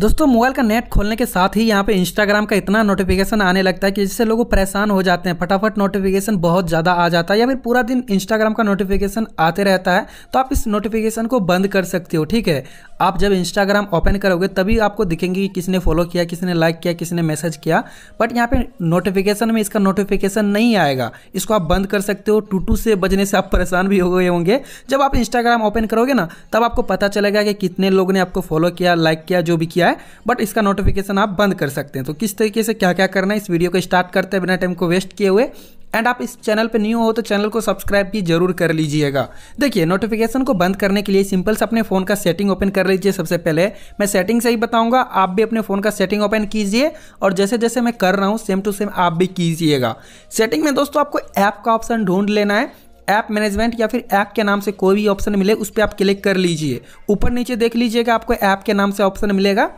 दोस्तों मोबाइल का नेट खोलने के साथ ही यहाँ पे इंस्टाग्राम का इतना नोटिफिकेशन आने लगता है कि जिससे लोग परेशान हो जाते हैं फटाफट नोटिफिकेशन बहुत ज़्यादा आ जाता है या फिर पूरा दिन इंस्टाग्राम का नोटिफिकेशन आते रहता है तो आप इस नोटिफिकेशन को बंद कर सकते हो ठीक है आप जब इंस्टाग्राम ओपन करोगे तभी आपको दिखेंगे कि किसने फॉलो किया किसने लाइक किया किसने मैसेज किया बट यहाँ पर नोटिफिकेशन में इसका नोटिफिकेशन नहीं आएगा इसको आप बंद कर सकते हो टूटू से बजने से आप परेशान भी हो गए होंगे जब आप इंस्टाग्राम ओपन करोगे ना तब आपको पता चलेगा कि कितने लोगों ने आपको फॉलो किया लाइक किया जो भी किया गया है बट इसका नोटिफिकेशन आप बंद कर सकते हैं तो किस तरीके से क्या क्या करना है इस वीडियो को स्टार्ट करते हैं बिना टाइम को वेस्ट किए हुए एंड आप इस चैनल पे न्यू हो तो चैनल को सब्सक्राइब भी जरूर कर लीजिएगा देखिए नोटिफिकेशन को बंद करने के लिए सिंपल से अपने फ़ोन का सेटिंग ओपन कर लीजिए सबसे पहले मैं सेटिंग से ही बताऊंगा आप भी अपने फ़ोन का सेटिंग ओपन कीजिए और जैसे जैसे मैं कर रहा हूँ सेम टू सेम आप भी कीजिएगा सेटिंग में दोस्तों आपको ऐप का ऑप्शन ढूंढ लेना है ऐप मैनेजमेंट या फिर ऐप के नाम से कोई भी ऑप्शन मिले उस पर आप क्लिक कर लीजिए ऊपर नीचे देख लीजिएगा आपको ऐप के नाम से ऑप्शन मिलेगा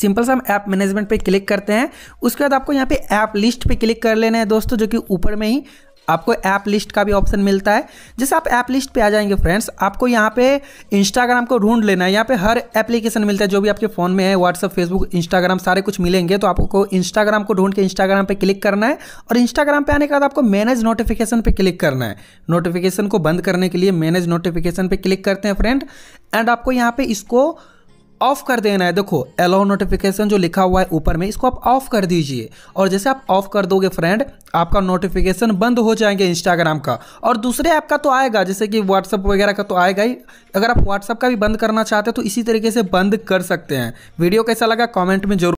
सिंपल सा हम ऐप मैनेजमेंट पे क्लिक करते हैं उसके बाद आपको यहाँ पे ऐप लिस्ट पे क्लिक कर लेना है दोस्तों जो कि ऊपर में ही आपको ऐप लिस्ट का भी ऑप्शन मिलता है जैसे आप ऐप लिस्ट पे आ जाएंगे फ्रेंड्स आपको यहाँ पे इंस्टाग्राम को ढूंढ लेना है यहाँ पे हर एप्लीकेशन मिलता है जो भी आपके फ़ोन में है व्हाट्सअप फेसबुक इंस्टाग्राम सारे कुछ मिलेंगे तो आपको इंस्टाग्राम को ढूंढ के इंस्टाग्राम पर क्लिक करना है और इंस्टाग्राम पर आने के बाद आपको मैनेज नोटिफिकेशन पर क्लिक करना है नोटिफिकेशन को बंद करने के लिए मैनेज नोटिफिकेशन पर क्लिक करते हैं फ्रेंड एंड आपको यहाँ पर इसको ऑफ कर देना है देखो अलाउ नोटिफिकेशन जो लिखा हुआ है ऊपर में इसको आप ऑफ कर दीजिए और जैसे आप ऑफ कर दोगे फ्रेंड आपका नोटिफिकेशन बंद हो जाएंगे इंस्टाग्राम का और दूसरे ऐप का तो आएगा जैसे कि व्हाट्सअप वगैरह का तो आएगा ही अगर आप व्हाट्सअप का भी बंद करना चाहते हो तो इसी तरीके से बंद कर सकते हैं वीडियो कैसा लगा कॉमेंट में जरूर